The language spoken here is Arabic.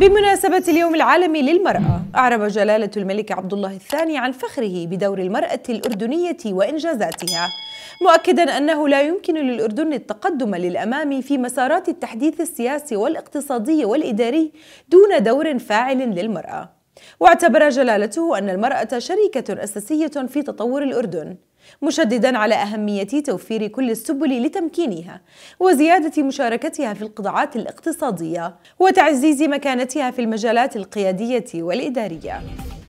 بمناسبة اليوم العالمي للمرأة أعرب جلالة الملك عبد الله الثاني عن فخره بدور المرأة الأردنية وإنجازاتها مؤكدا أنه لا يمكن للأردن التقدم للأمام في مسارات التحديث السياسي والاقتصادي والإداري دون دور فاعل للمرأة واعتبر جلالته أن المرأة شريكة أساسية في تطور الأردن مشددا على أهمية توفير كل السبل لتمكينها وزيادة مشاركتها في القطاعات الاقتصادية وتعزيز مكانتها في المجالات القيادية والإدارية